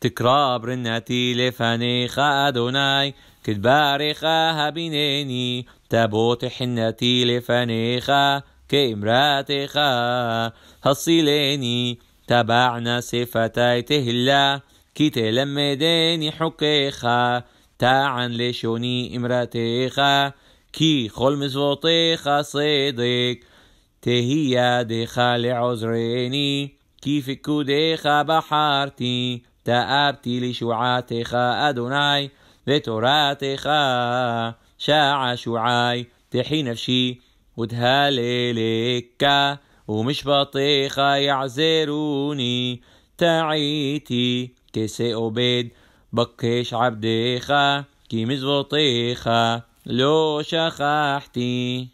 تكراب رناتي لفاني خادوناي كتباريخا هابينيني تابوت حنتي لفانيخا كامراتيخا هصيليني تبعنا صفتاي تهلا كي تلمديني حكيخا تعن لشوني امراتيخا كي خل مزبوطيخا صيدك تهيا ديخا لعذريني كيف كوديخا بحارتي התאהבתי לישועתך, אדוני, ותורתך שעשועי, תחי נפשי ותהללך, ומשפטיך יעזרוני, תעיתי כשאובד, בקש עבדך, כי מזוותיך לא שכחתי.